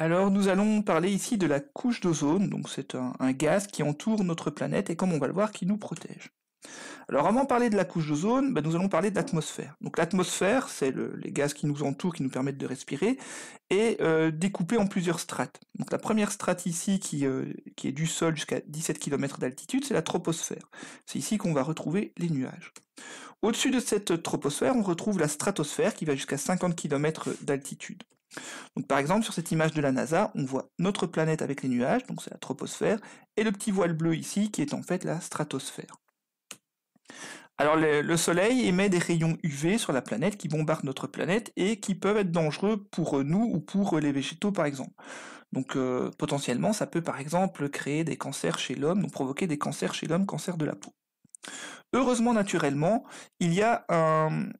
Alors nous allons parler ici de la couche d'ozone, donc c'est un, gaz qui entoure notre planète et comme on va le voir, qui nous protège. Alors avant de parler de la couche d'ozone, bah, nous allons parler de l'atmosphère. Donc l'atmosphère, c'est les gaz qui nous entourent, qui nous permettent de respirer, est euh, découpée en plusieurs strates. Donc la première strate ici, qui, euh, qui est du sol jusqu'à 17 km d'altitude, c'est la troposphère. C'est ici qu'on va retrouver les nuages. Au-dessus de cette troposphère, on retrouve la stratosphère qui va jusqu'à 50 km d'altitude par exemple, sur cette image de la NASA, on voit notre planète avec les nuages, donc c'est la troposphère, et le petit voile bleu ici qui est en fait la stratosphère. Alors le, Soleil émet des rayons UV sur la planète qui bombardent notre planète et qui peuvent être dangereux pour nous ou pour les végétaux par exemple. Donc euh, potentiellement ça peut par exemple créer des cancers chez l'homme, donc provoquer des cancers chez l'homme, cancer de la peau. Heureusement naturellement, il y a un,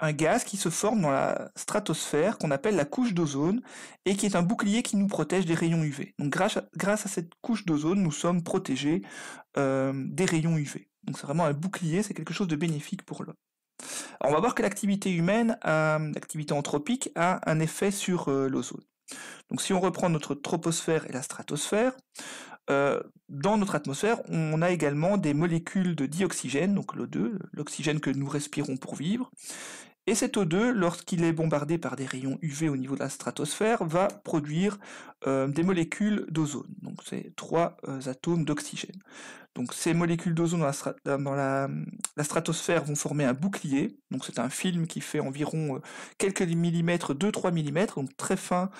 un gaz qui se forme dans la stratosphère qu'on appelle la couche d'ozone et qui est un bouclier qui nous protège des rayons UV. Donc grâce à, cette couche d'ozone, nous sommes protégés euh, des rayons UV. Donc c'est vraiment un bouclier, c'est quelque chose de bénéfique pour l'homme. on va voir que l'activité humaine, euh, l'activité anthropique, a un effet sur euh, l'ozone. Donc si on reprend notre troposphère et la stratosphère, dans notre atmosphère, on a également des molécules de dioxygène, donc l'O2, l'oxygène que nous respirons pour vivre, et cet O2, lorsqu'il est bombardé par des rayons UV au niveau de la stratosphère, va produire euh, des molécules d'ozone. Donc c'est trois euh, atomes d'oxygène. Donc ces molécules d'ozone dans, la, stratosphère vont former un bouclier. Donc c'est un film qui fait environ euh, quelques millimètres, 2-3 millimètres, donc très fin,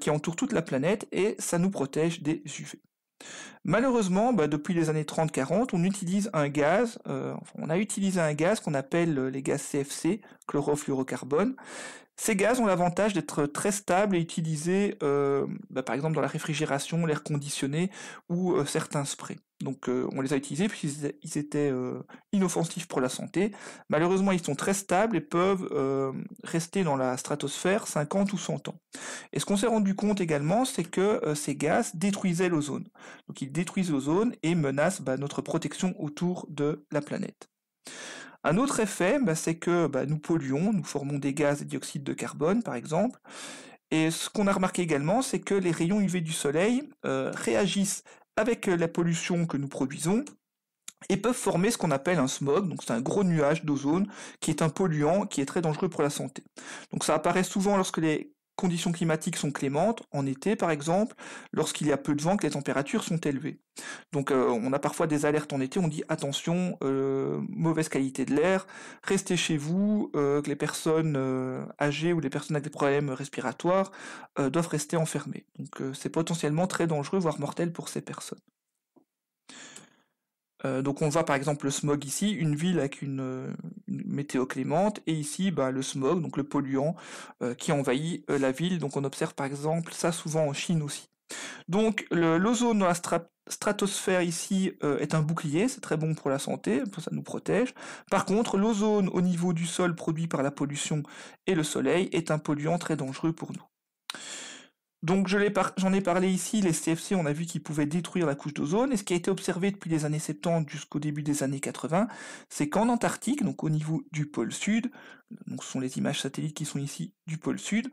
qui entoure toute la planète et ça nous protège des UV. Malheureusement, bah, depuis les années 30-40, on utilise un gaz, euh, on a utilisé un gaz qu'on appelle euh, les gaz CFC, chlorofluorocarbone, ces gaz ont l'avantage d'être très stables et utilisés euh, bah, par exemple dans la réfrigération, l'air conditionné ou euh, certains sprays. Donc euh, on les a utilisés puisqu'ils étaient inoffensifs pour la santé. Malheureusement ils sont très stables et peuvent rester dans la stratosphère 50 ou 100 ans. Et ce qu'on s'est rendu compte également c'est que ces gaz détruisaient l'ozone. Donc ils détruisent l'ozone et menacent bah, notre protection autour de la planète. Un autre effet, bah, c'est que bah, nous polluons, nous formons des gaz et dioxyde de carbone, par exemple. Et ce qu'on a remarqué également, c'est que les rayons UV du soleil euh, réagissent avec euh, la pollution que nous produisons et peuvent former ce qu'on appelle un smog, donc c'est un gros nuage d'ozone qui est un polluant qui est très dangereux pour la santé. Donc ça apparaît souvent lorsque les conditions climatiques sont clémentes, en été par exemple, lorsqu'il y a peu de vent, que les températures sont élevées. Donc euh, on a parfois des alertes en été, on dit attention, euh, mauvaise qualité de l'air, restez chez vous, euh, que les personnes âgées ou les personnes avec des problèmes respiratoires doivent rester enfermées. Donc c'est potentiellement très dangereux, voire mortel pour ces personnes. Euh, donc on voit par exemple le smog ici, une ville avec une, euh, météo clémente, et ici bah, le smog, donc le polluant euh, qui envahit la ville. Donc on observe par exemple ça souvent en Chine aussi. Donc l'ozone dans la stratosphère ici est un bouclier, c'est très bon pour la santé, ça nous protège. Par contre, l'ozone au niveau du sol produit par la pollution et le soleil est un polluant très dangereux pour nous. Donc j'en ai, ai, parlé ici, les CFC, on a vu qu'ils pouvaient détruire la couche d'ozone, et ce qui a été observé depuis les années 70 jusqu'au début des années 80, c'est qu'en Antarctique, donc au niveau du pôle sud, donc ce sont les images satellites qui sont ici du pôle sud,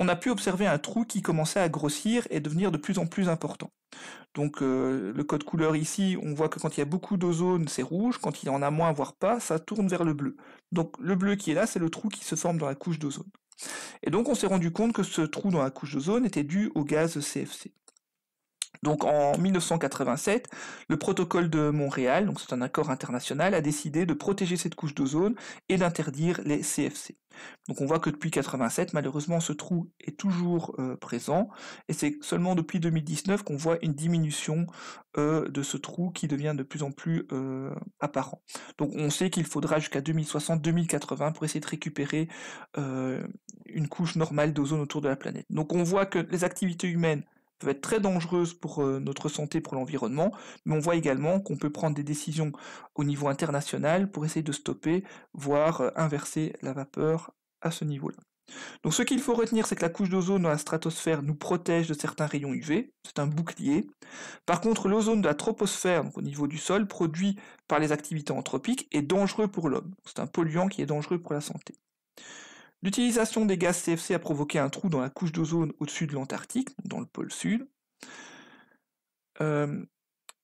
on a pu observer un trou qui commençait à grossir et devenir de plus en plus important. Donc euh, le code couleur ici, on voit que quand il y a beaucoup d'ozone, c'est rouge, quand il y en a moins, voire pas, ça tourne vers le bleu. Donc le bleu qui est là, c'est le trou qui se forme dans la couche d'ozone. Et donc on s'est rendu compte que ce trou dans la couche d'ozone était dû au gaz CFC. Donc en 1987, le protocole de Montréal, donc c'est un accord international, a décidé de protéger cette couche d'ozone et d'interdire les CFC. Donc on voit que depuis 1987, malheureusement, ce trou est toujours euh, présent et c'est seulement depuis 2019 qu'on voit une diminution euh, de ce trou qui devient de plus en plus euh, apparent. Donc on sait qu'il faudra jusqu'à 2060-2080 pour essayer de récupérer une couche normale d'ozone autour de la planète. Donc on voit que les activités humaines peuvent être très dangereuses pour euh, notre santé, pour l'environnement, mais on voit également qu'on peut prendre des décisions au niveau international pour essayer de stopper, voire euh, inverser la vapeur à ce niveau-là. Donc ce qu'il faut retenir, c'est que la couche d'ozone dans la stratosphère nous protège de certains rayons UV, c'est un bouclier. Par contre, l'ozone de la troposphère, au niveau du sol, produit par les activités anthropiques, est dangereux pour l'homme. C'est un polluant qui est dangereux pour la santé. L'utilisation des gaz CFC a provoqué un trou dans la couche d'ozone au-dessus de l'Antarctique, dans le pôle sud. Euh,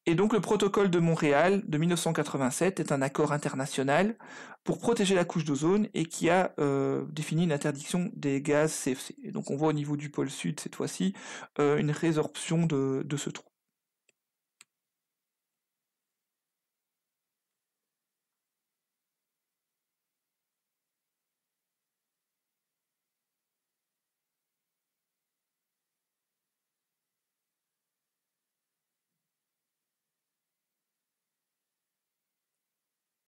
et donc le protocole de Montréal de 1987 est un accord international pour protéger la couche d'ozone et qui a euh, défini une interdiction des gaz CFC. donc on voit au niveau du pôle sud cette fois-ci euh, une résorption de ce trou.